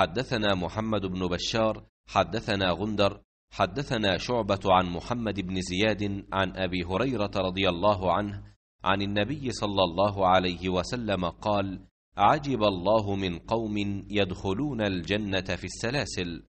حدثنا محمد بن بشار حدثنا غندر حدثنا شعبة عن محمد بن زياد عن أبي هريرة رضي الله عنه عن النبي صلى الله عليه وسلم قال عجب الله من قوم يدخلون الجنة في السلاسل